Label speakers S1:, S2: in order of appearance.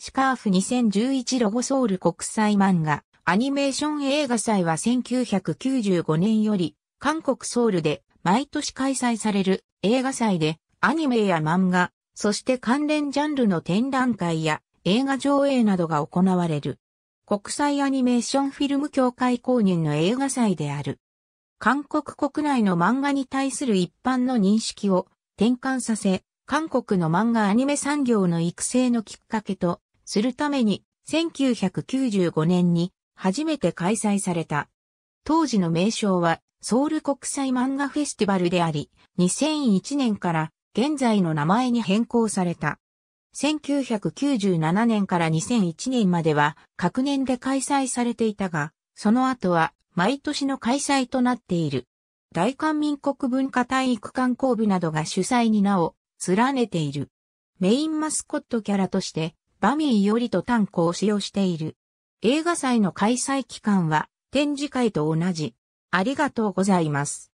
S1: シカーフ2011ロゴソウル国際漫画、アニメーション映画祭
S2: は1995年より、韓国ソウルで毎年開催される映画祭で、アニメや漫画、そして関連ジャンルの展覧会や映画上映などが行われる。国際アニメーションフィルム協会公認の映画祭である。韓国国内の漫画に対する一般の認識を転換させ、韓国の漫画アニメ産業の育成のきっかけとするために、1995年に初めて開催された。当時の名称はソウル国際漫画フェスティバルであり、2001年から現在の名前に変更された。1997年から2001年までは各年で開催されていたが、その後は毎年の開催となっている。大韓民国文化体育観光部などが主催になお、連ねている。メインマスコットキャラとしてバミーよりと炭鉱を使用している。映画祭の開催期間は展
S1: 示会と同じ。ありがとうございます。